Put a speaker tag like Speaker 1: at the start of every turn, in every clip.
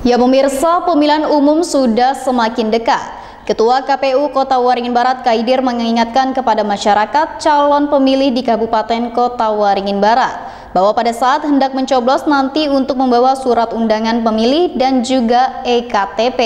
Speaker 1: Ya pemirsa, pemilihan umum sudah semakin dekat. Ketua KPU Kota Waringin Barat Kaidir mengingatkan kepada masyarakat calon pemilih di Kabupaten Kota Waringin Barat bahwa pada saat hendak mencoblos nanti untuk membawa surat undangan pemilih dan juga EKTP.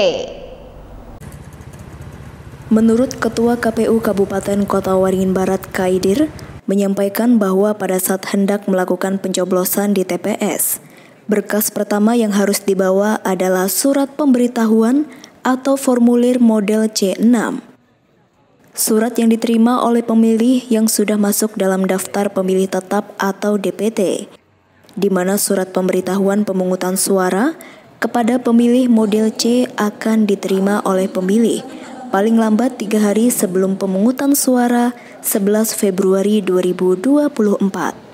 Speaker 2: Menurut Ketua KPU Kabupaten Kota Waringin Barat Kaidir menyampaikan bahwa pada saat hendak melakukan pencoblosan di TPS, Berkas pertama yang harus dibawa adalah surat pemberitahuan atau formulir model C6. Surat yang diterima oleh pemilih yang sudah masuk dalam daftar pemilih tetap atau DPT, di mana surat pemberitahuan pemungutan suara kepada pemilih model C akan diterima oleh pemilih paling lambat tiga hari sebelum pemungutan suara 11 Februari 2024.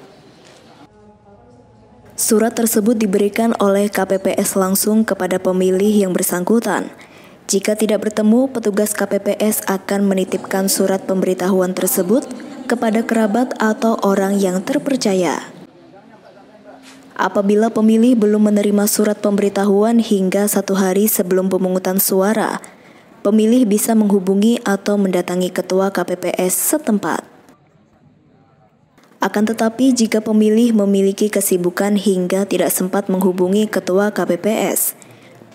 Speaker 2: Surat tersebut diberikan oleh KPPS langsung kepada pemilih yang bersangkutan. Jika tidak bertemu, petugas KPPS akan menitipkan surat pemberitahuan tersebut kepada kerabat atau orang yang terpercaya. Apabila pemilih belum menerima surat pemberitahuan hingga satu hari sebelum pemungutan suara, pemilih bisa menghubungi atau mendatangi ketua KPPS setempat. Akan tetapi, jika pemilih memiliki kesibukan hingga tidak sempat menghubungi ketua KPPS,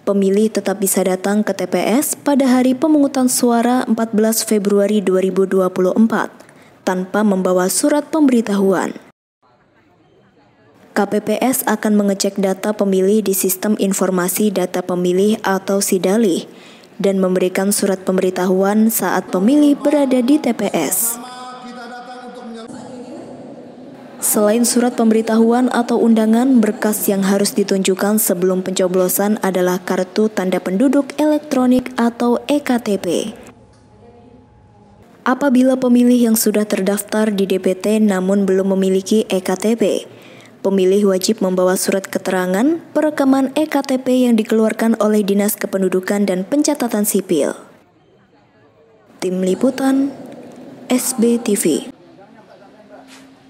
Speaker 2: pemilih tetap bisa datang ke TPS pada hari pemungutan suara 14 Februari 2024 tanpa membawa surat pemberitahuan. KPPS akan mengecek data pemilih di Sistem Informasi Data Pemilih atau SIDALI dan memberikan surat pemberitahuan saat pemilih berada di TPS. Selain surat pemberitahuan atau undangan, berkas yang harus ditunjukkan sebelum pencoblosan adalah kartu tanda penduduk elektronik atau EKTP. Apabila pemilih yang sudah terdaftar di DPT namun belum memiliki EKTP, pemilih wajib membawa surat keterangan perekaman EKTP yang dikeluarkan oleh Dinas Kependudukan dan Pencatatan Sipil. Tim Liputan SBTV